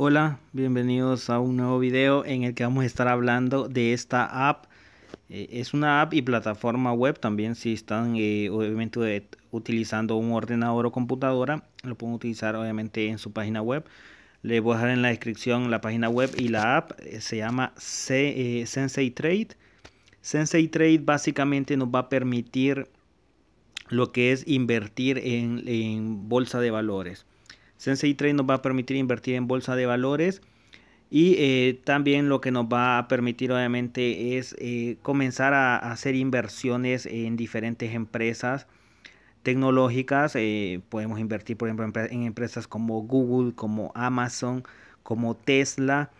Hola, bienvenidos a un nuevo video en el que vamos a estar hablando de esta app. Eh, es una app y plataforma web también si están eh, obviamente eh, utilizando un ordenador o computadora, lo pueden utilizar obviamente en su página web. Les voy a dejar en la descripción la página web y la app. se llama Sensei Trade. Sensei Trade básicamente nos va a permitir lo que es invertir en bolsa de valores Sensei Trade nos va a permitir invertir en bolsa de valores y eh, también lo que nos va a permitir obviamente es eh, comenzar a, hacer inversiones en diferentes empresas tecnológicas. Eh, podemos invertir por ejemplo en, empresas como Google, como Amazon, como Tesla.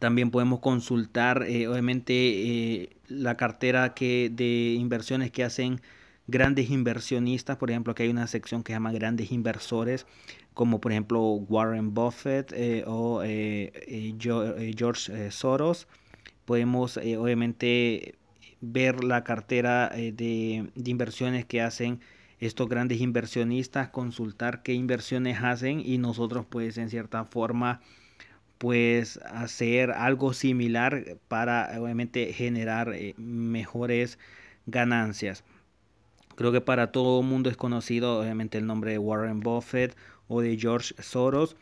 También podemos consultar obviamente la cartera que, de inversiones que hacen grandes inversionistas, por ejemplo, aquí hay una sección que se llama grandes inversores como por ejemplo Warren Buffett eh, o eh, eh, George Soros. Podemos obviamente ver la cartera de, de, inversiones que hacen estos grandes inversionistas, consultar qué inversiones hacen y nosotros pues en cierta forma pues hacer algo similar para obviamente generar mejores ganancias. Creo que para todo el mundo es conocido obviamente el nombre de Warren Buffett o de George Soros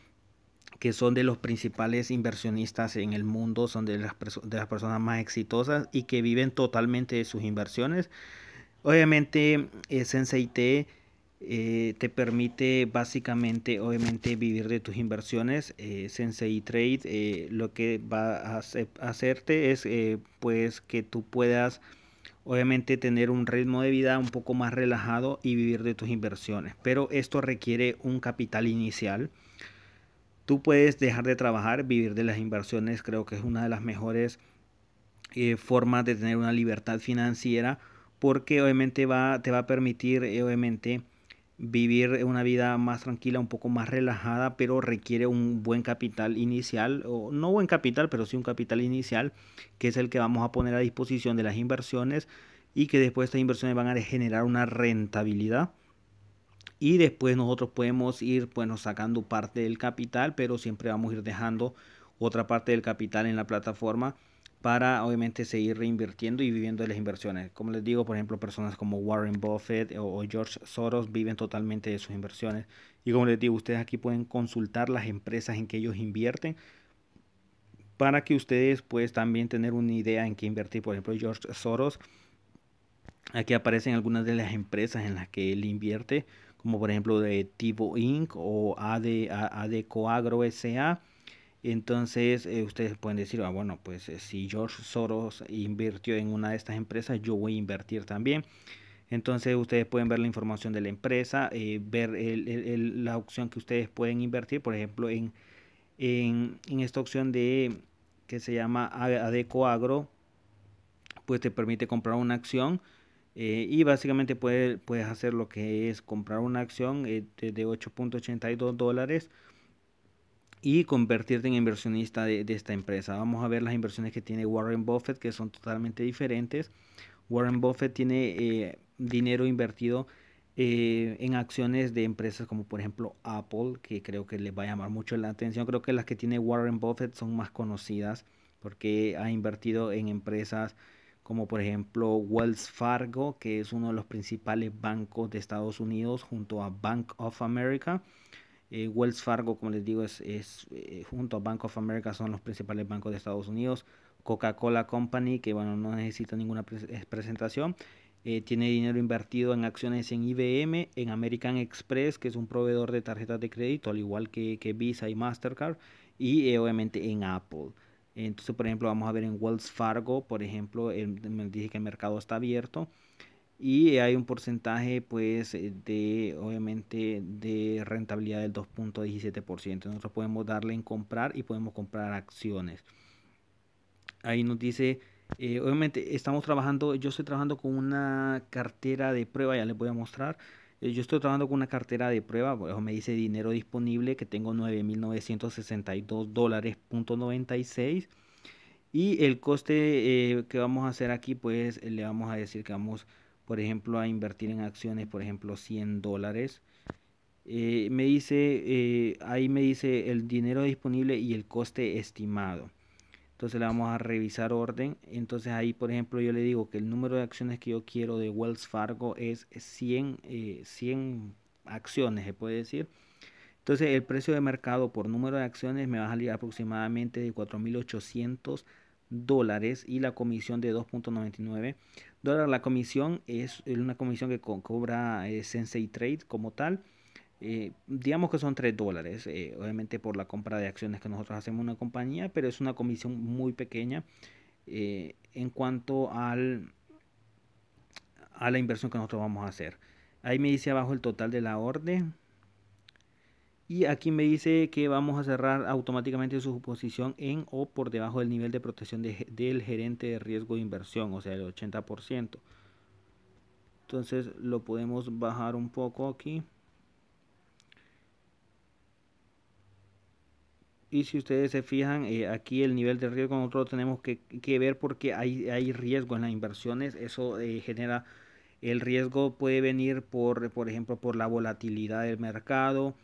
que son de los principales inversionistas en el mundo, son de las, de las personas más exitosas y que viven totalmente de sus inversiones. Obviamente, eh, Sensei T eh, te permite básicamente, obviamente, vivir de tus inversiones. Eh, Sensei Trade lo que va a hacerte es pues que tú puedas obviamente tener un ritmo de vida un poco más relajado y vivir de tus inversiones. Pero esto requiere un capital inicial. Tú puedes dejar de trabajar, vivir de las inversiones, creo que es una de las mejores eh, formas de tener una libertad financiera porque obviamente va, te va a permitir, eh, obviamente, vivir una vida más tranquila, un poco más relajada, pero requiere un buen capital inicial, o no buen capital, pero sí un capital inicial, que es el que vamos a poner a disposición de las inversiones y que después estas inversiones van a generar una rentabilidad. Y después nosotros podemos ir sacando parte del capital, pero siempre vamos a ir dejando otra parte del capital en la plataforma para obviamente seguir reinvirtiendo y viviendo de las inversiones. Como les digo, por ejemplo, personas como Warren Buffett o, George Soros viven totalmente de sus inversiones. Y como les digo, ustedes aquí pueden consultar las empresas en que ellos invierten para que ustedes pues también tener una idea en qué invertir. Por ejemplo, George Soros, aquí aparecen algunas de las empresas en las que él invierte, como por ejemplo de Tivo Inc. o AD, AD Coagro S.A., entonces eh, ustedes pueden decir, ah, bueno, pues eh, si George Soros invirtió en una de estas empresas, yo voy a invertir también. Entonces ustedes pueden ver la información de la empresa, eh, ver la opción que ustedes pueden invertir, por ejemplo, en, en, esta opción de que se llama Adeco Agro, pues te permite comprar una acción y básicamente puedes hacer lo que es comprar una acción de 8.82 dólares y convertirte en inversionista de, esta empresa. Vamos a ver las inversiones que tiene Warren Buffett, que son totalmente diferentes. Warren Buffett tiene eh, dinero invertido eh, en acciones de empresas como por ejemplo Apple, que creo que le va a llamar mucho la atención. Creo que las que tiene Warren Buffett son más conocidas porque ha invertido en empresas como por ejemplo Wells Fargo, que es uno de los principales bancos de Estados Unidos junto a Bank of America. Eh, Wells Fargo, como les digo, es, eh, junto a Bank of America son los principales bancos de Estados Unidos. Coca-Cola Company, que bueno, no necesita ninguna eh, presentación. tiene dinero invertido en acciones en IBM, en American Express, que es un proveedor de tarjetas de crédito, al igual que, que Visa y Mastercard, y obviamente en Apple. Entonces, por ejemplo, vamos a ver en Wells Fargo, por ejemplo, me dije que el mercado está abierto y hay un porcentaje pues eh, de obviamente de rentabilidad del 2.17%. Nosotros podemos darle en comprar y podemos comprar acciones. Ahí nos dice, eh, obviamente estamos trabajando, yo estoy trabajando con una cartera de prueba, ya les voy a mostrar. Eh, yo estoy trabajando con una cartera de prueba, me dice dinero disponible que tengo 9.962 dólares.96. y el coste que vamos a hacer aquí pues le vamos a decir que vamos por ejemplo, a invertir en acciones, por ejemplo, 100 dólares. Eh, me dice, eh, ahí me dice el dinero disponible y el coste estimado. Entonces le vamos a revisar orden. Entonces ahí, por ejemplo, yo le digo que el número de acciones que yo quiero de Wells Fargo es 100, 100 eh, acciones, se puede decir. Entonces el precio de mercado por número de acciones me va a salir aproximadamente de 4.800 dólares y la comisión de 2.99 dólares la comisión es una comisión que cobra eh, Sensei Trade como tal. Eh, digamos que son 3 dólares, eh, obviamente por la compra de acciones que nosotros hacemos en una compañía, pero es una comisión muy pequeña en cuanto al, a la inversión que nosotros vamos a hacer. Ahí me dice abajo el total de la orden. Y aquí me dice que vamos a cerrar automáticamente su posición en o por debajo del nivel de protección del gerente de riesgo de inversión, o sea, el 80%. Entonces lo podemos bajar un poco aquí. y si ustedes se fijan, eh, aquí el nivel de riesgo nosotros tenemos que, ver porque hay, riesgo en las inversiones, eso eh, genera, el riesgo puede venir por, por ejemplo, por la volatilidad del mercado,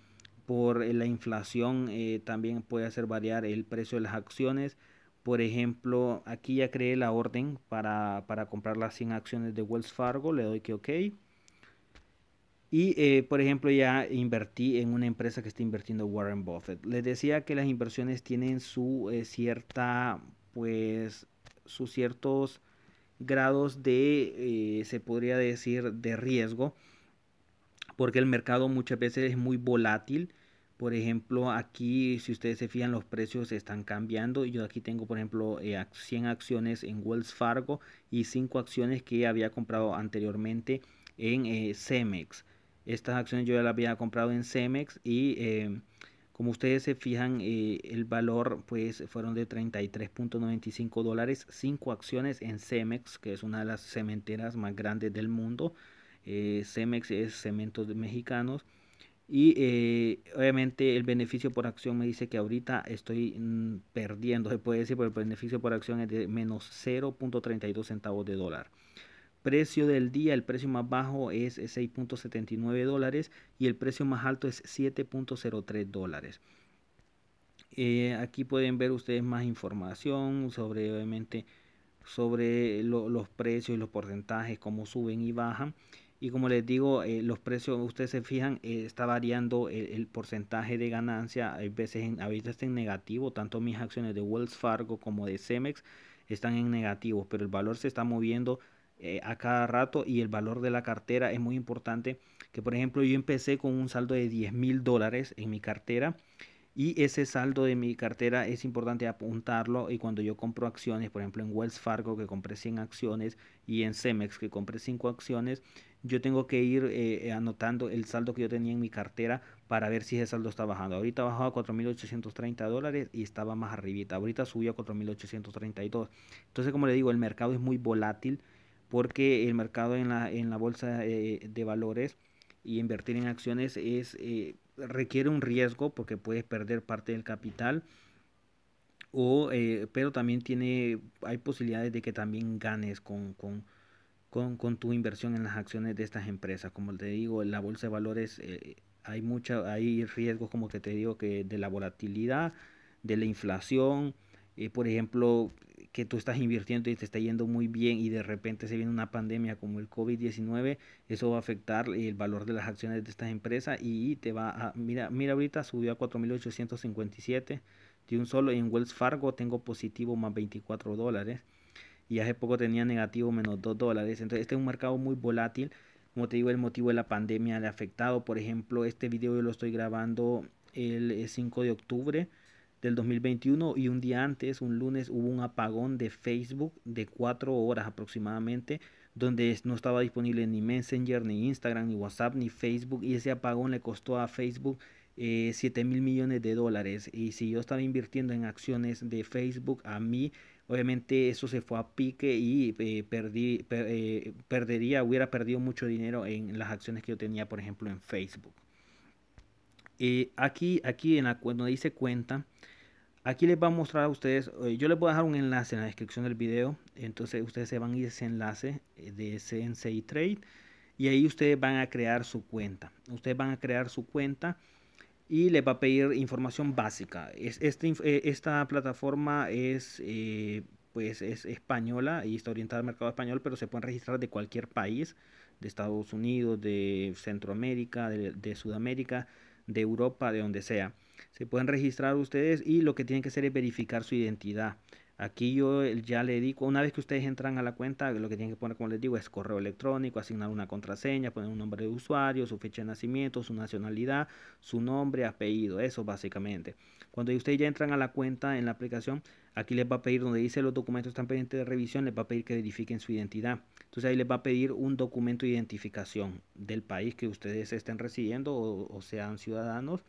por eh, la inflación eh, también puede hacer variar el precio de las acciones. Por ejemplo, aquí ya creé la orden para, para comprar las 100 acciones de Wells Fargo, le doy que OK. Y eh, por ejemplo, ya invertí en una empresa que está invirtiendo Warren Buffett. Les decía que las inversiones tienen su cierta, pues, sus ciertos grados de, se podría decir, de riesgo porque el mercado muchas veces es muy volátil. Por ejemplo, aquí, si ustedes se fijan, los precios están cambiando. Yo aquí tengo, por ejemplo, 100 eh, acciones en Wells Fargo y 5 acciones que había comprado anteriormente en eh, Cemex. Estas acciones yo ya las había comprado en Cemex y eh, como ustedes se fijan, el valor pues fueron de 33.95 dólares, 5 acciones en Cemex, que es una de las cementeras más grandes del mundo eh, Cemex es Cementos Mexicanos. Y eh, obviamente el beneficio por acción me dice que ahorita estoy mm, perdiendo, se puede decir, por el beneficio por acción es de menos 0.32 centavos de dólar. Precio del día, el precio más bajo es 6.79 dólares y el precio más alto es 7.03 dólares. Eh, aquí pueden ver ustedes más información sobre obviamente sobre los precios y los porcentajes, cómo suben y bajan y como les digo, eh, los precios, ustedes se fijan, eh, está variando el, porcentaje de ganancia, hay veces en, a veces en negativo, tanto mis acciones de Wells Fargo como de Cemex están en negativo, pero el valor se está moviendo eh, a cada rato y el valor de la cartera es muy importante, que por ejemplo yo empecé con un saldo de 10 mil dólares en mi cartera, y ese saldo de mi cartera es importante apuntarlo y cuando yo compro acciones, por ejemplo en Wells Fargo que compré 100 acciones y en Cemex que compré 5 acciones, yo tengo que ir eh, eh, anotando el saldo que yo tenía en mi cartera para ver si ese saldo está bajando. Ahorita bajaba a 4.830 dólares y estaba más arribita. Ahorita subió a 4.832. Entonces, como le digo, el mercado es muy volátil porque el mercado en la, en la bolsa eh, de valores y invertir en acciones es, requiere un riesgo porque puedes perder parte del capital. O, pero también tiene, hay posibilidades de que también ganes con con, con, tu inversión en las acciones de estas empresas. Como te digo, en la bolsa de valores eh, hay, mucha, hay riesgos, como que te digo, que de la volatilidad, de la inflación, eh, por ejemplo, que tú estás invirtiendo y te está yendo muy bien y de repente se viene una pandemia como el COVID-19, eso va a afectar el valor de las acciones de estas empresas y te va a, mira, mira ahorita subió a 4.857 de un solo en Wells Fargo tengo positivo más 24 dólares y hace poco tenía negativo menos 2 dólares. Entonces este es un mercado muy volátil. Como te digo, el motivo de la pandemia le ha afectado. Por ejemplo, este video yo lo estoy grabando el 5 eh, de octubre del 2021 y un día antes, un lunes, hubo un apagón de Facebook de 4 horas aproximadamente, donde no estaba disponible ni Messenger, ni Instagram, ni WhatsApp, ni Facebook y ese apagón le costó a Facebook 7 eh, mil millones de dólares. Y si yo estaba invirtiendo en acciones de Facebook, a mí Obviamente eso se fue a pique y eh, perdí, eh, perdería, hubiera perdido mucho dinero en las acciones que yo tenía, por ejemplo, en Facebook. Eh, aquí, aquí en la, cuando dice cuenta, aquí les va a mostrar a ustedes, yo les voy a dejar un enlace en la descripción del video, entonces ustedes se van a ir a ese enlace de Sensei Trade y ahí ustedes van a crear su cuenta. Ustedes van a crear su cuenta y le va a pedir información básica. Este eh, esta plataforma es, eh, pues es española y está orientada al mercado español, pero se pueden registrar de cualquier país, de Estados Unidos, de Centroamérica, de Sudamérica, de Europa, de donde sea. Se pueden registrar ustedes y lo que tienen que hacer es verificar su identidad. Aquí yo eh, ya le digo, una vez que ustedes entran a la cuenta, lo que tienen que poner, como les digo, es correo electrónico, asignar una contraseña, poner un nombre de usuario, su fecha de nacimiento, su nacionalidad, su nombre, apellido, eso básicamente. Cuando ustedes ya entran a la cuenta en la aplicación, aquí les va a pedir donde dice los documentos están pendientes de revisión, les va a pedir que verifiquen su identidad. Entonces ahí les va a pedir un documento de identificación del país que ustedes estén residiendo o sean ciudadanos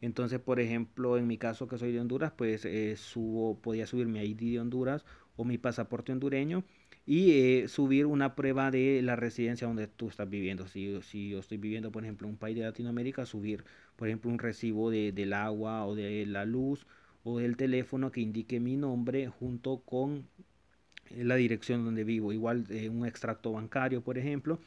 entonces, por ejemplo, en mi caso que soy de Honduras, pues eh, subo, podía subir mi ID de Honduras o mi pasaporte hondureño y eh, subir una prueba de la residencia donde tú estás viviendo. Si, si yo estoy viviendo, por ejemplo, en un país de Latinoamérica, subir, por ejemplo, un recibo de, del agua o de la luz o del teléfono que indique mi nombre junto con eh, la dirección donde vivo. Igual eh, un extracto bancario, por ejemplo.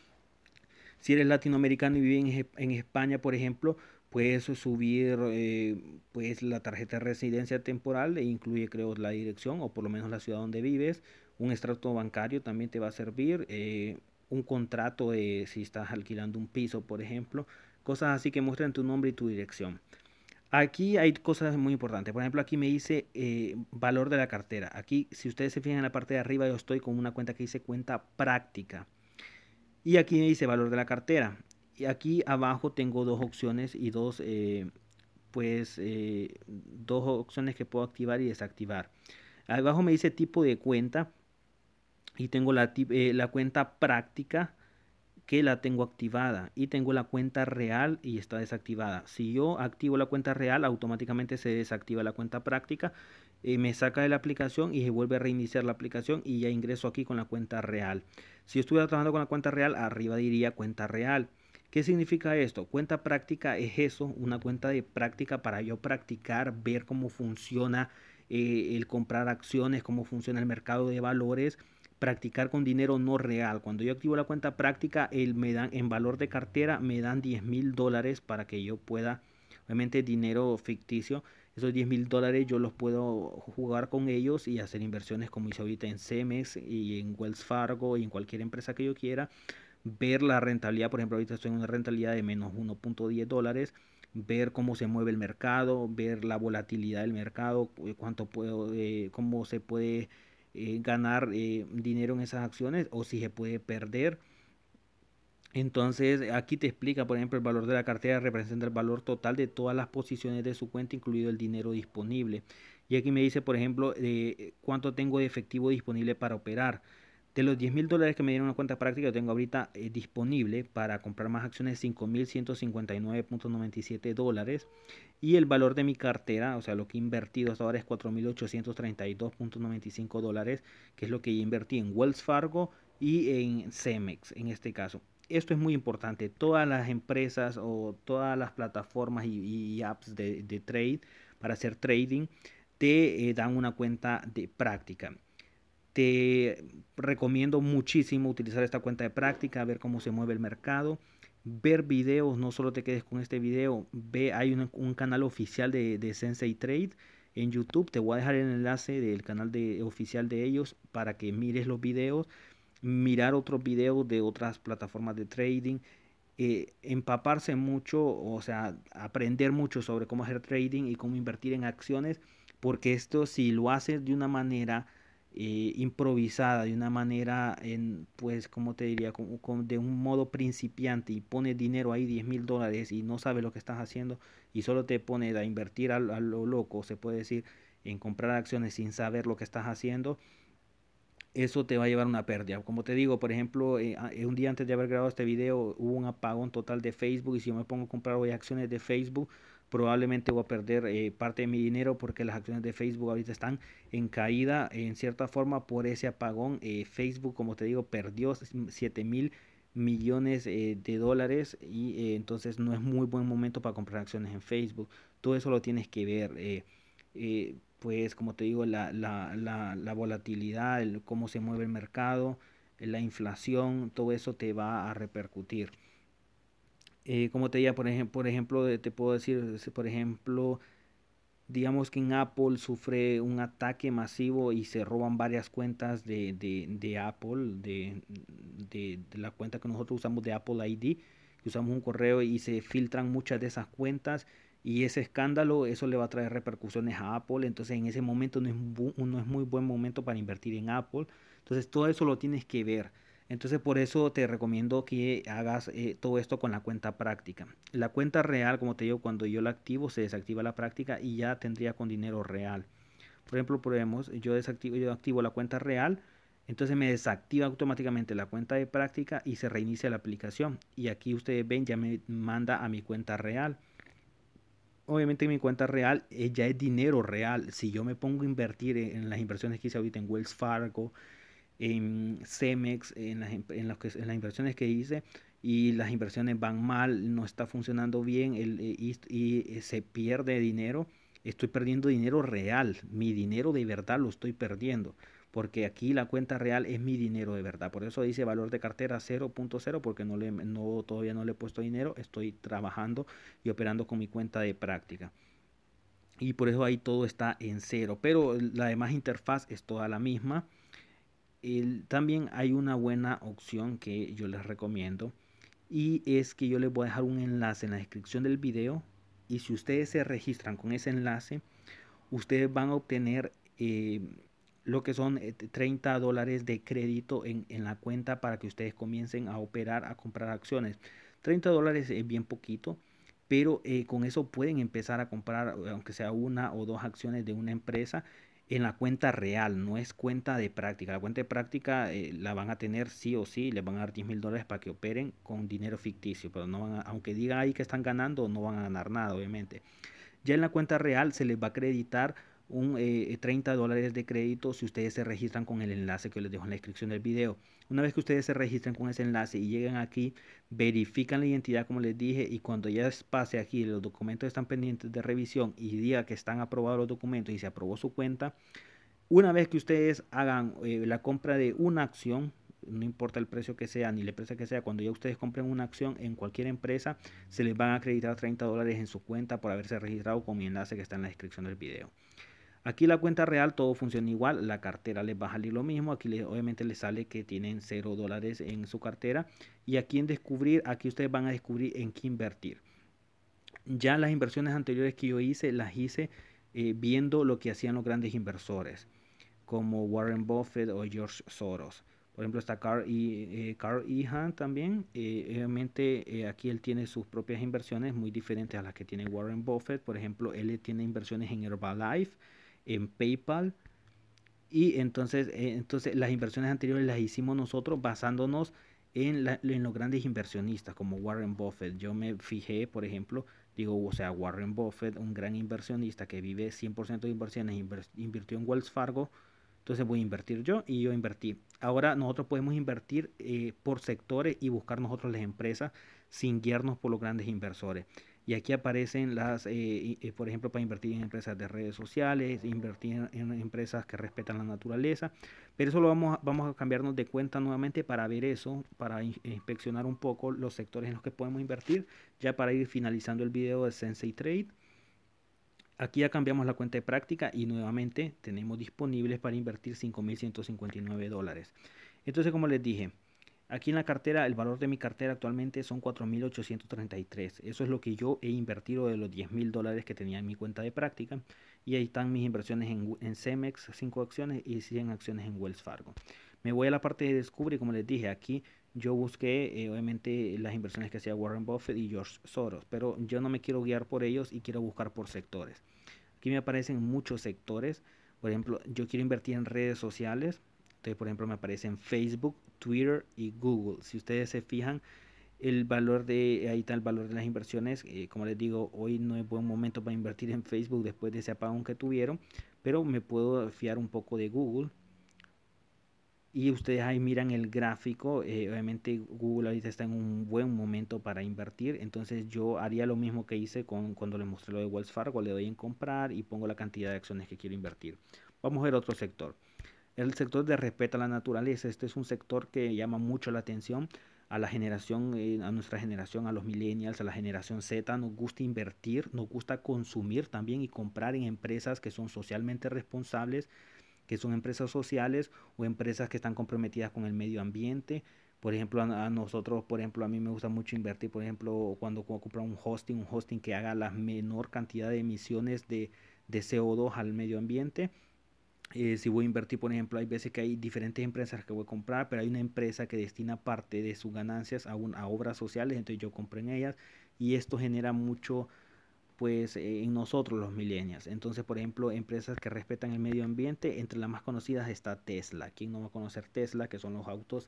Si eres latinoamericano y vives en España, por ejemplo, puedes subir eh, pues la tarjeta de residencia temporal e incluye creo la dirección o por lo menos la ciudad donde vives un extracto bancario también te va a servir eh, un contrato de si estás alquilando un piso por ejemplo cosas así que muestran tu nombre y tu dirección Aquí hay cosas muy importantes. Por ejemplo, aquí me dice eh, valor de la cartera. Aquí, si ustedes se fijan en la parte de arriba, yo estoy con una cuenta que dice cuenta práctica. Y aquí me dice valor de la cartera aquí abajo tengo dos opciones y dos, eh, pues, eh, dos opciones que puedo activar y desactivar. Abajo me dice tipo de cuenta y tengo la, eh, la cuenta práctica que la tengo activada y tengo la cuenta real y está desactivada. Si yo activo la cuenta real, automáticamente se desactiva la cuenta práctica, me saca de la aplicación y se vuelve a reiniciar la aplicación y ya ingreso aquí con la cuenta real. Si yo estuviera trabajando con la cuenta real, arriba diría cuenta real. ¿Qué significa esto? Cuenta práctica es eso, una cuenta de práctica para yo practicar, ver cómo funciona eh, el comprar acciones, cómo funciona el mercado de valores, practicar con dinero no real. Cuando yo activo la cuenta práctica, me dan, en valor de cartera me dan 10 mil dólares para que yo pueda, obviamente dinero ficticio, esos 10 mil dólares yo los puedo jugar con ellos y hacer inversiones como hice ahorita en Cemex y en Wells Fargo y en cualquier empresa que yo quiera ver la rentabilidad, por ejemplo, ahorita estoy en una rentabilidad de menos 1.10 dólares, ver cómo se mueve el mercado, ver la volatilidad del mercado, eh, cuánto puedo, eh, cómo se puede eh, ganar dinero en esas acciones o si se puede perder. Entonces aquí te explica, por ejemplo, el valor de la cartera representa el valor total de todas las posiciones de su cuenta, incluido el dinero disponible. Y aquí me dice, por ejemplo, cuánto tengo de efectivo disponible para operar. De los 10 mil dólares que me dieron una cuenta práctica, yo tengo ahorita eh, disponible para comprar más acciones 5.159.97 dólares. Y el valor de mi cartera, o sea, lo que he invertido hasta ahora es 4.832.95 dólares, que es lo que invertí en Wells Fargo y en Cemex en este caso. Esto es muy importante. Todas las empresas o todas las plataformas y, apps de, trade para hacer trading te eh, dan una cuenta de práctica. Te recomiendo muchísimo utilizar esta cuenta de práctica, ver cómo se mueve el mercado, ver videos, no solo te quedes con este video, ve, hay un, canal oficial de, de, Sensei Trade en YouTube, te voy a dejar el enlace del canal de, oficial de ellos para que mires los videos, mirar otros videos de otras plataformas de trading, eh, empaparse mucho, o sea, aprender mucho sobre cómo hacer trading y cómo invertir en acciones, porque esto si lo haces de una manera eh, improvisada, de una manera, en, pues, como te diría, como, de un modo principiante y pones dinero ahí, 10 mil dólares y no sabes lo que estás haciendo y solo te pones a invertir a, lo loco, se puede decir, en comprar acciones sin saber lo que estás haciendo, eso te va a llevar a una pérdida. Como te digo, por ejemplo, eh, eh, un día antes de haber grabado este video hubo un apagón total de Facebook y si yo me pongo a comprar hoy acciones de Facebook, probablemente voy a perder eh, parte de mi dinero porque las acciones de Facebook ahorita están en caída en cierta forma por ese apagón. Eh, Facebook, como te digo, perdió 7 mil millones eh, de dólares y entonces no es muy buen momento para comprar acciones en Facebook. Todo eso lo tienes que ver. pues como te digo, la, la, la, volatilidad, cómo se mueve el mercado, la inflación, todo eso te va a repercutir eh, como te decía, por, ej por ejemplo, te puedo decir, por ejemplo, digamos que en Apple sufre un ataque masivo y se roban varias cuentas de, de, Apple, de, la cuenta que nosotros usamos de Apple ID, usamos un correo y se filtran muchas de esas cuentas y ese escándalo, eso le va a traer repercusiones a Apple, entonces en ese momento no es, no es muy buen momento para invertir en Apple, entonces todo eso lo tienes que ver. Entonces por eso te recomiendo que hagas eh, todo esto con la cuenta práctica. La cuenta real, como te digo, cuando yo la activo se desactiva la práctica y ya tendría con dinero real. Por ejemplo, probemos, yo, desactivo, yo activo la cuenta real, entonces me desactiva automáticamente la cuenta de práctica y se reinicia la aplicación. Y aquí ustedes ven, ya me manda a mi cuenta real obviamente mi cuenta real eh, ya es dinero real. Si yo me pongo a invertir en, en, las inversiones que hice ahorita en Wells Fargo, en Cemex, em, en las, inversiones que hice y las inversiones van mal, no está funcionando bien eh, y, eh, se pierde dinero, estoy perdiendo dinero real, mi dinero de verdad lo estoy perdiendo, porque aquí la cuenta real es mi dinero de verdad, por eso dice valor de cartera 0.0, porque no no, todavía no le he puesto dinero, estoy trabajando y operando con mi cuenta de práctica. Y por eso ahí todo está en cero, pero la demás interfaz es toda la misma también hay una buena opción que yo les recomiendo y es que yo les voy a dejar un enlace en la descripción del video y si ustedes se registran con ese enlace, ustedes van a obtener eh, lo que son 30 eh, dólares de crédito en, la cuenta para que ustedes comiencen a operar, a comprar acciones. 30 dólares es bien poquito, pero eh, con eso pueden empezar a comprar, aunque sea una o dos acciones de una empresa en la cuenta real, no es cuenta de práctica. La cuenta de práctica eh, la van a tener sí o sí, les van a dar 10 mil dólares para que operen con dinero ficticio, pero no van aunque digan ahí que están ganando, no van a ganar nada, obviamente. Ya en la cuenta real se les va a acreditar un 30 eh, dólares de crédito si ustedes se registran con el enlace que les dejo en la descripción del video. Una vez que ustedes se registren con ese enlace y lleguen aquí, verifican la identidad como les dije y cuando ya pase aquí los documentos están pendientes de revisión y diga que están aprobados los documentos y se aprobó su cuenta, una vez que ustedes hagan eh, la compra de una acción, no importa el precio que sea ni la empresa que sea, cuando ya ustedes compren una acción en cualquier empresa, se les van a acreditar 30 dólares en su cuenta por haberse registrado con mi enlace que está en la descripción del video. Aquí la cuenta real todo funciona igual, la cartera les va a salir lo mismo, aquí obviamente les sale que tienen 0 dólares en su cartera y aquí en descubrir, aquí ustedes van a descubrir en qué invertir. Ya las inversiones anteriores que yo hice, las hice eh, viendo lo que hacían los grandes inversores como Warren Buffett o George Soros. Por ejemplo, está Carl, Ihan eh, también. Eh, obviamente aquí él tiene sus propias inversiones muy diferentes a las que tiene Warren Buffett. Por ejemplo, él tiene inversiones en Herbalife en PayPal. Y entonces, eh, entonces las inversiones anteriores las hicimos nosotros basándonos en, los grandes inversionistas como Warren Buffett. Yo me fijé, por ejemplo, digo, o sea, Warren Buffett, un gran inversionista que vive 100% de inversiones, invirtió en Wells Fargo, entonces voy a invertir yo y yo invertí. Ahora nosotros podemos invertir eh, por sectores y buscar nosotros las empresas sin guiarnos por los grandes inversores. Y aquí aparecen las, eh, eh, por ejemplo, para invertir en empresas de redes sociales, invertir en empresas que respetan la naturaleza. Pero eso lo vamos, vamos a cambiarnos de cuenta nuevamente para ver eso, para inspeccionar un poco los sectores en los que podemos invertir, ya para ir finalizando el video de Sensei Trade. Aquí ya cambiamos la cuenta de práctica y nuevamente tenemos disponibles para invertir 5.159 dólares. Entonces, como les dije, Aquí en la cartera, el valor de mi cartera actualmente son 4.833. Eso es lo que yo he invertido de los 10.000 dólares que tenía en mi cuenta de práctica. Y ahí están mis inversiones en, en Cemex, 5 acciones y 100 acciones en Wells Fargo. Me voy a la parte de descubre, como les dije, aquí yo busqué eh, obviamente las inversiones que hacía Warren Buffett y George Soros, pero yo no me quiero guiar por ellos y quiero buscar por sectores. Aquí me aparecen muchos sectores. Por ejemplo, yo quiero invertir en redes sociales entonces, por ejemplo, me aparecen Facebook, Twitter y Google. Si ustedes se fijan, el valor de ahí está el valor de las inversiones eh, como les digo hoy no es buen momento para invertir en Facebook después de ese apagón que tuvieron pero me puedo fiar un poco de Google y ustedes ahí miran el gráfico eh, obviamente Google ahorita está en un buen momento para invertir entonces yo haría lo mismo que hice con cuando le mostré lo de Wells Fargo le doy en comprar y pongo la cantidad de acciones que quiero invertir vamos a ver otro sector el sector de respeto a la naturaleza. Este es un sector que llama mucho la atención a la generación, eh, a nuestra generación, a los millennials, a la generación Z. Nos gusta invertir, nos gusta consumir también y comprar en empresas que son socialmente responsables, que son empresas sociales o empresas que están comprometidas con el medio ambiente. Por ejemplo, a, nosotros, por ejemplo, a mí me gusta mucho invertir, por ejemplo, cuando, cuando un hosting, un hosting que haga la menor cantidad de emisiones de CO2 al medio ambiente eh, si voy a invertir, por ejemplo, hay veces que hay diferentes empresas que voy a comprar, pero hay una empresa que destina parte de sus ganancias a, a obras sociales, entonces yo compré en ellas y esto genera mucho pues eh, en nosotros los millennials. Entonces, por ejemplo, empresas que respetan el medio ambiente, entre las más conocidas está Tesla. ¿Quién no va a conocer Tesla? Que son los autos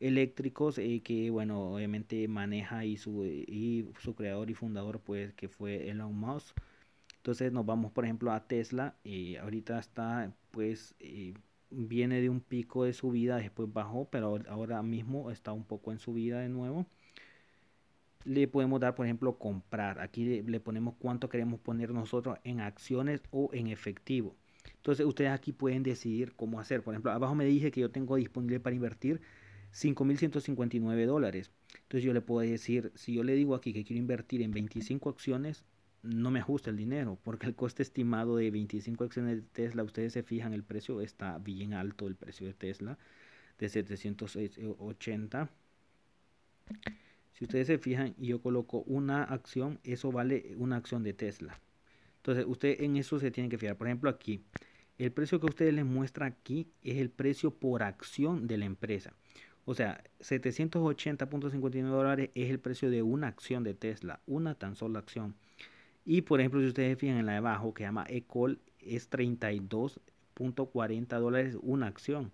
eléctricos eh, que, bueno, obviamente maneja y su, y su creador y fundador, pues que fue Elon Musk entonces nos vamos por ejemplo a Tesla, y eh, ahorita está pues eh, viene de un pico de subida, después bajó, pero ahora mismo está un poco en subida de nuevo. Le podemos dar por ejemplo comprar, aquí le, le ponemos cuánto queremos poner nosotros en acciones o en efectivo. Entonces ustedes aquí pueden decidir cómo hacer. Por ejemplo, abajo me dije que yo tengo disponible para invertir 5.159 dólares. Entonces yo le puedo decir, si yo le digo aquí que quiero invertir en 25 acciones, no me ajusta el dinero, porque el coste estimado de 25 acciones de Tesla, ustedes se fijan, el precio está bien alto, el precio de Tesla, de 780. Si ustedes se fijan y yo coloco una acción, eso vale una acción de Tesla. Entonces, usted en eso se tiene que fijar. Por ejemplo, aquí, el precio que ustedes les muestra aquí es el precio por acción de la empresa. O sea, 780.59 dólares es el precio de una acción de Tesla, una tan sola acción. Y por ejemplo, si ustedes fijan en la de abajo que llama ECOL, es 32.40 dólares una acción.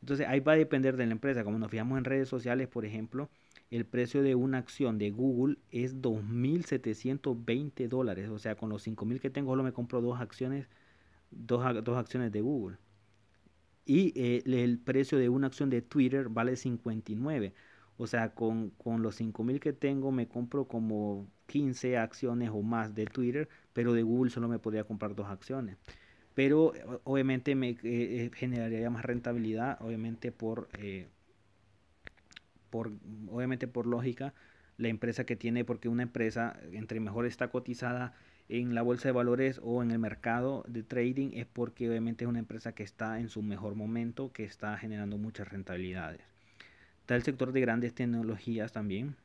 Entonces ahí va a depender de la empresa. Como nos fijamos en redes sociales, por ejemplo, el precio de una acción de Google es 2.720 dólares. O sea, con los 5.000 que tengo solo me compro dos acciones, dos, dos acciones de Google. Y eh, el precio de una acción de Twitter vale 59. O sea, con, con los 5.000 que tengo me compro como 15 acciones o más de Twitter, pero de Google solo me podría comprar dos acciones. Pero obviamente me eh, eh, generaría más rentabilidad, obviamente por, eh, por, obviamente por lógica, la empresa que tiene, porque una empresa entre mejor está cotizada en la bolsa de valores o en el mercado de trading es porque obviamente es una empresa que está en su mejor momento, que está generando muchas rentabilidades. Está el sector de grandes tecnologías también,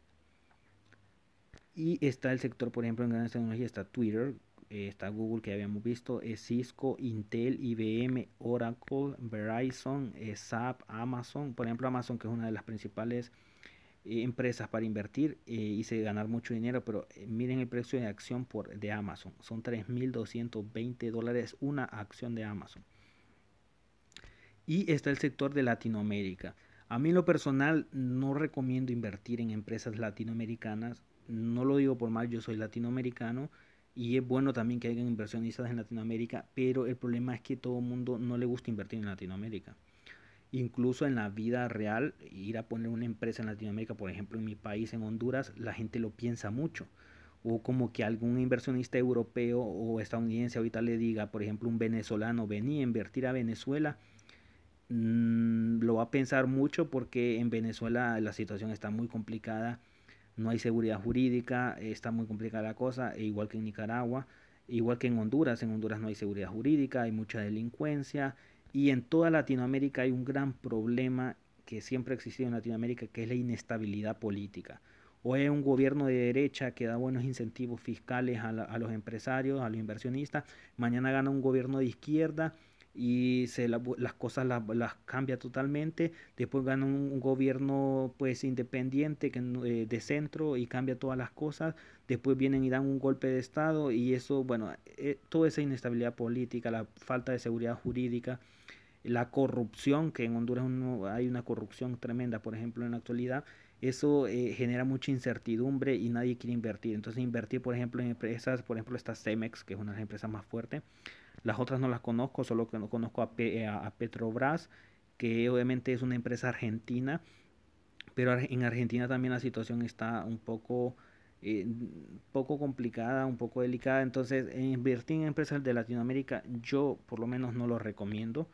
y está el sector, por ejemplo, en grandes tecnologías, está Twitter, eh, está Google que habíamos visto, es eh, Cisco, Intel, IBM, Oracle, Verizon, SAP, eh, Amazon, por ejemplo Amazon que es una de las principales empresas para invertir y se ganar mucho dinero, pero miren el precio de acción por, de Amazon, son 3.220 dólares una acción de Amazon. Y está el sector de Latinoamérica. A mí lo personal no recomiendo invertir en empresas latinoamericanas no lo digo por mal, yo soy latinoamericano y es bueno también que hayan inversionistas en Latinoamérica, pero el problema es que todo el mundo no le gusta invertir en Latinoamérica. Incluso en la vida real, ir a poner una empresa en Latinoamérica, por ejemplo en mi país, en Honduras, la gente lo piensa mucho. O como que algún inversionista europeo o estadounidense ahorita le diga, por ejemplo, un venezolano, venía a invertir a Venezuela, mm, lo va a pensar mucho porque en Venezuela la situación está muy complicada no hay seguridad jurídica, está muy complicada la cosa, e igual que en Nicaragua, igual que en Honduras, en Honduras no hay seguridad jurídica, hay mucha delincuencia y en toda Latinoamérica hay un gran problema que siempre ha existido en Latinoamérica, que es la inestabilidad política. Hoy hay un gobierno de derecha que da buenos incentivos fiscales a, a los empresarios, a los inversionistas, mañana gana un gobierno de izquierda y se las cosas las, las, cambia totalmente. Después gana un, gobierno pues independiente que, eh, de centro y cambia todas las cosas. Después vienen y dan un golpe de Estado y eso, bueno, eh, toda esa inestabilidad política, la falta de seguridad jurídica, la corrupción, que en Honduras hay una corrupción tremenda, por ejemplo, en la actualidad. Eso eh, genera mucha incertidumbre y nadie quiere invertir. Entonces invertir, por ejemplo, en empresas, por ejemplo, esta Cemex, que es una de las empresas más fuertes, las otras no las conozco, solo que no conozco a, eh, Petrobras, que obviamente es una empresa argentina, pero en Argentina también la situación está un poco, eh, poco complicada, un poco delicada. Entonces, invertir en empresas de Latinoamérica yo por lo menos no lo recomiendo,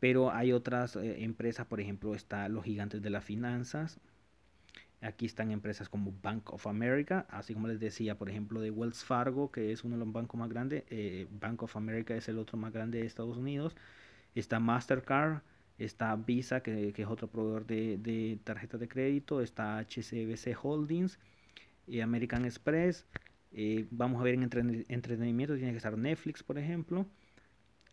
pero hay otras eh, empresas, por ejemplo, está los gigantes de las finanzas, Aquí están empresas como Bank of America, así como les decía, por ejemplo, de Wells Fargo, que es uno de los bancos más grandes. Eh, Bank of America es el otro más grande de Estados Unidos. Está Mastercard, está Visa, que, es otro proveedor de, de tarjetas de crédito. Está HCBC Holdings, eh, American Express. Eh, vamos a ver en entretenimiento, tiene que estar Netflix, por ejemplo.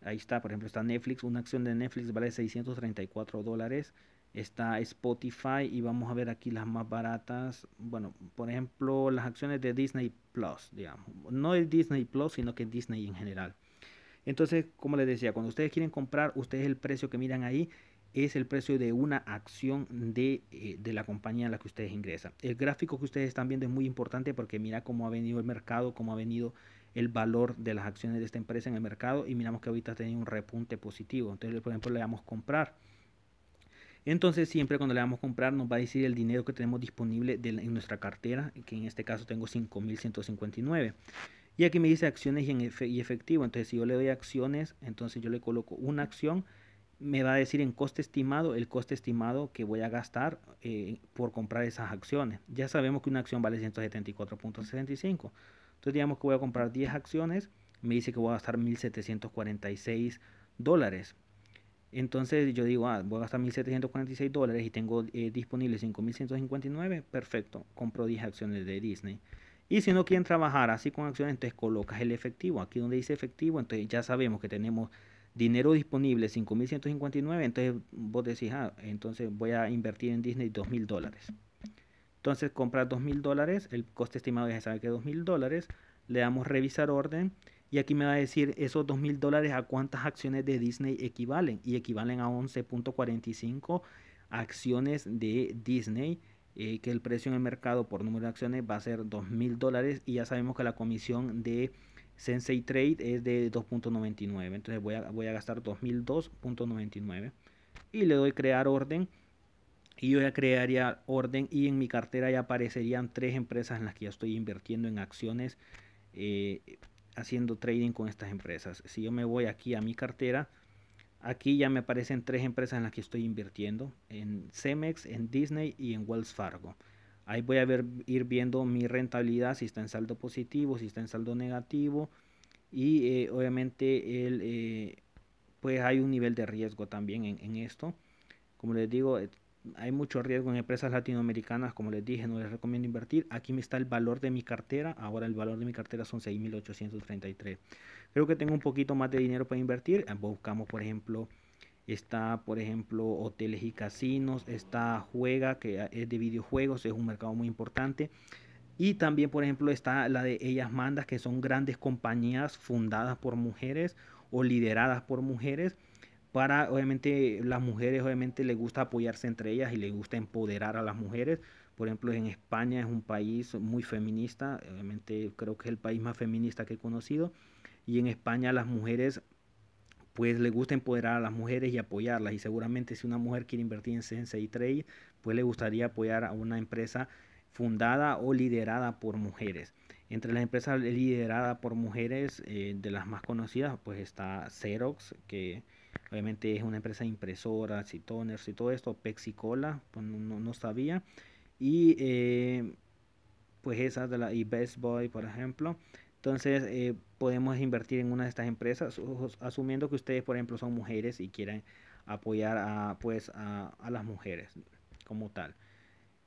Ahí está, por ejemplo, está Netflix. Una acción de Netflix vale 634 dólares está Spotify y vamos a ver aquí las más baratas. Bueno, por ejemplo, las acciones de Disney Plus, digamos. No es Disney Plus, sino que Disney en general. Entonces, como les decía, cuando ustedes quieren comprar, ustedes el precio que miran ahí es el precio de una acción de, eh, de la compañía en la que ustedes ingresan. El gráfico que ustedes están viendo es muy importante porque mira cómo ha venido el mercado, cómo ha venido el valor de las acciones de esta empresa en el mercado y miramos que ahorita ha tenido un repunte positivo. Entonces, por ejemplo, le damos comprar entonces siempre cuando le vamos a comprar nos va a decir el dinero que tenemos disponible en nuestra cartera, que en este caso tengo 5.159. Y aquí me dice acciones y, efectivo. Entonces si yo le doy acciones, entonces yo le coloco una acción, me va a decir en coste estimado el coste estimado que voy a gastar eh, por comprar esas acciones. Ya sabemos que una acción vale 174.65. Entonces digamos que voy a comprar 10 acciones, me dice que voy a gastar 1.746 dólares. Entonces yo digo, ah, voy a gastar 1.746 y tengo eh, disponible 5.159, perfecto, compro 10 acciones de Disney. Y si no quieren trabajar así con acciones, entonces colocas el efectivo. Aquí donde dice efectivo, entonces ya sabemos que tenemos dinero disponible 5.159, entonces vos decís, ah, entonces voy a invertir en Disney 2.000 dólares. Entonces compras 2.000 dólares, el coste estimado ya sabe que 2.000 dólares, le damos revisar orden y aquí me va a decir esos 2000 dólares a cuántas acciones de Disney equivalen. Y equivalen a 11.45 acciones de Disney. Eh, que el precio en el mercado por número de acciones va a ser 2000 dólares. Y ya sabemos que la comisión de Sensei Trade es de 2.99. Entonces voy a, voy a gastar 2002.99. Y le doy crear orden. Y yo ya crearía orden y en mi cartera ya aparecerían tres empresas en las que ya estoy invirtiendo en acciones. Eh, haciendo trading con estas empresas. Si yo me voy aquí a mi cartera, aquí ya me aparecen tres empresas en las que estoy invirtiendo, en Cemex, en Disney y en Wells Fargo. Ahí voy a ver, ir viendo mi rentabilidad, si está en saldo positivo, si está en saldo negativo. Y eh, obviamente el, eh, pues hay un nivel de riesgo también en, en esto. Como les digo, eh, hay mucho riesgo en empresas latinoamericanas, como les dije, no les recomiendo invertir. Aquí me está el valor de mi cartera, ahora el valor de mi cartera son 6.833. Creo que tengo un poquito más de dinero para invertir. Ah, buscamos, por ejemplo, está, por ejemplo, hoteles y casinos, está Juega, que es de videojuegos, es un mercado muy importante. Y también, por ejemplo, está la de Ellas Mandas, que son grandes compañías fundadas por mujeres o lideradas por mujeres para obviamente las mujeres obviamente les gusta apoyarse entre ellas y les gusta empoderar a las mujeres por ejemplo en España es un país muy feminista obviamente creo que es el país más feminista que he conocido y en España las mujeres pues le gusta empoderar a las mujeres y apoyarlas y seguramente si una mujer quiere invertir en Sensei Trade pues le gustaría apoyar a una empresa fundada o liderada por mujeres entre las empresas lideradas por mujeres eh, de las más conocidas pues está Xerox que Obviamente es una empresa impresora, impresoras y todo esto, Pexicola, pues no, sabía. Y eh, pues esas de la y Best boy por ejemplo. Entonces eh, podemos invertir en una de estas empresas, asumiendo que ustedes, por ejemplo, son mujeres y quieren apoyar a, pues, a, las mujeres como tal.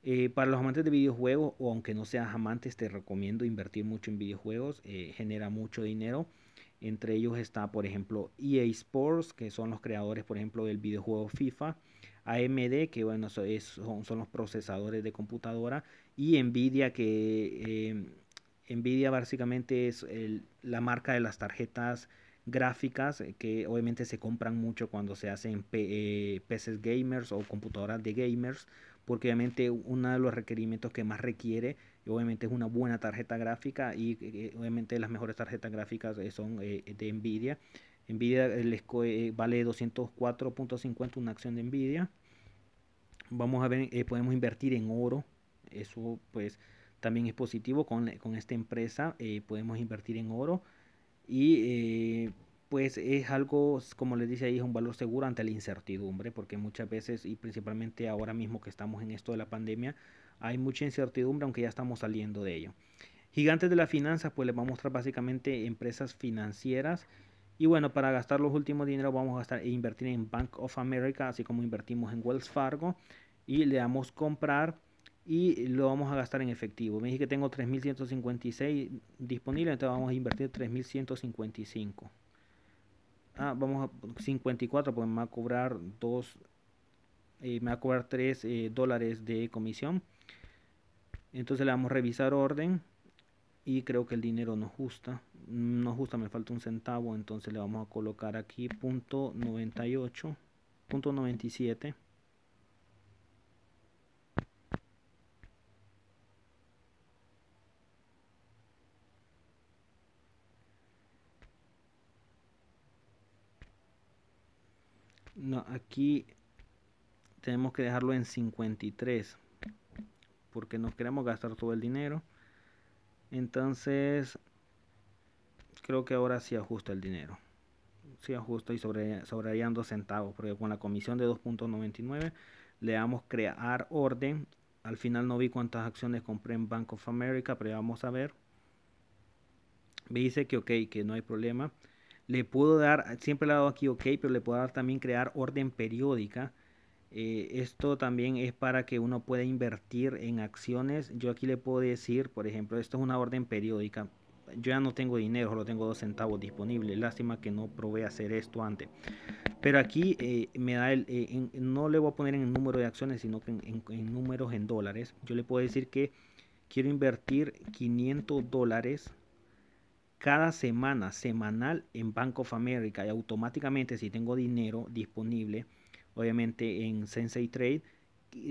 Eh, para los amantes de videojuegos, o aunque no seas amantes, te recomiendo invertir mucho en videojuegos, genera mucho dinero. Entre ellos está, por ejemplo, EA Sports, que son los creadores, por ejemplo, del videojuego FIFA, AMD, que bueno, son, los procesadores de computadora, y Nvidia, que em, Nvidia básicamente es la marca de las tarjetas gráficas eh, que obviamente se compran mucho cuando se hacen PCs eh, gamers o computadoras de gamers porque obviamente uno de los requerimientos que más requiere obviamente es una buena tarjeta gráfica y eh, eh, obviamente las mejores tarjetas gráficas eh, son de Nvidia. Nvidia les vale 204.50 una acción de Nvidia. Vamos a ver, podemos invertir en oro. Eso pues también es positivo con, con esta empresa. podemos invertir en oro. Y pues es algo, como les dice ahí, es un valor seguro ante la incertidumbre, porque muchas veces, y principalmente ahora mismo que estamos en esto de la pandemia, hay mucha incertidumbre, aunque ya estamos saliendo de ello. Gigantes de la finanza, pues les va a mostrar básicamente empresas financieras. Y bueno, para gastar los últimos dinero vamos a gastar e invertir en Bank of America, así como invertimos en Wells Fargo. Y le damos comprar y lo vamos a gastar en efectivo. Me dije que tengo 3.156 disponible, entonces vamos a invertir 3.155. Ah, vamos a 54, pues me va a cobrar 2, eh, me va a cobrar 3 eh, dólares de comisión. Entonces le vamos a revisar orden y creo que el dinero nos justa, nos justa, me falta un centavo, entonces le vamos a colocar aquí punto 98, 97 aquí tenemos que dejarlo en 53 porque no queremos gastar todo el dinero entonces creo que ahora sí ajusta el dinero sí ajusta y sobre, sobrarían centavos porque con la comisión de 2.99 le damos crear orden al final no vi cuántas acciones compré en Bank of America pero ya vamos a ver me dice que ok que no hay problema le puedo dar, siempre le he dado aquí OK, pero le puedo dar también crear orden periódica. Eh, esto también es para que uno pueda invertir en acciones. Yo aquí le puedo decir, por ejemplo, esto es una orden periódica. Yo ya no tengo dinero, solo tengo dos centavos disponibles. Lástima que no probé hacer esto antes. Pero aquí eh, me da el, eh, no le voy a poner en el número de acciones, sino que en, en números en dólares. Yo le puedo decir que quiero invertir 500 dólares cada semana, semanal en Bank of America y automáticamente si tengo dinero disponible, obviamente en Sensei Trade,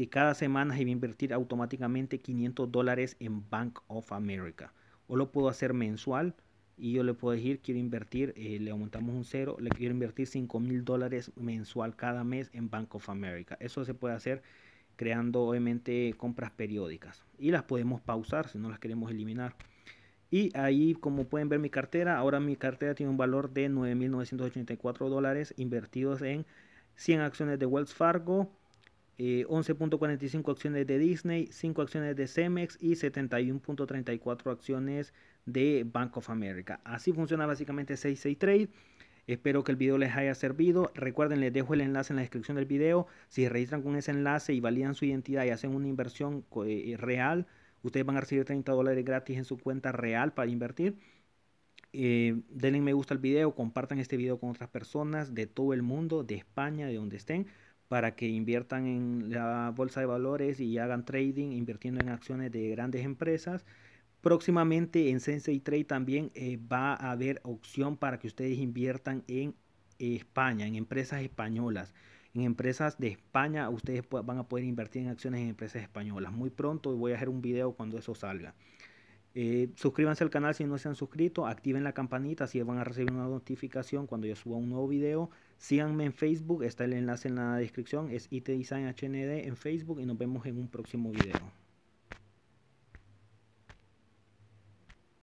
cada semana se va a invertir automáticamente 500 dólares en Bank of America. O lo puedo hacer mensual y yo le puedo decir, quiero invertir, eh, le aumentamos un cero, le quiero invertir $5,000 mil dólares mensual cada mes en Bank of America. Eso se puede hacer creando obviamente compras periódicas y las podemos pausar si no las queremos eliminar. Y ahí, como pueden ver mi cartera, ahora mi cartera tiene un valor de 9.984 dólares invertidos en 100 acciones de Wells Fargo, 11.45 eh, acciones de Disney, 5 acciones de Cemex y 71.34 acciones de Bank of America. Así funciona básicamente 66 Trade. Espero que el video les haya servido. Recuerden, les dejo el enlace en la descripción del video. Si registran con ese enlace y validan su identidad y hacen una inversión eh, real, Ustedes van a recibir 30 dólares gratis en su cuenta real para invertir. Eh, denle me gusta al video, compartan este video con otras personas de todo el mundo, de España, de donde estén, para que inviertan en la bolsa de valores y hagan trading invirtiendo en acciones de grandes empresas. Próximamente en Sensei Trade también eh, va a haber opción para que ustedes inviertan en España, en empresas españolas en empresas de España, ustedes van a poder invertir en acciones en empresas españolas. Muy pronto voy a hacer un video cuando eso salga. Eh, suscríbanse al canal si no se han suscrito, activen la campanita si van a recibir una notificación cuando yo suba un nuevo video. Síganme en Facebook, está el enlace en la descripción, es IT Design HND en Facebook y nos vemos en un próximo video.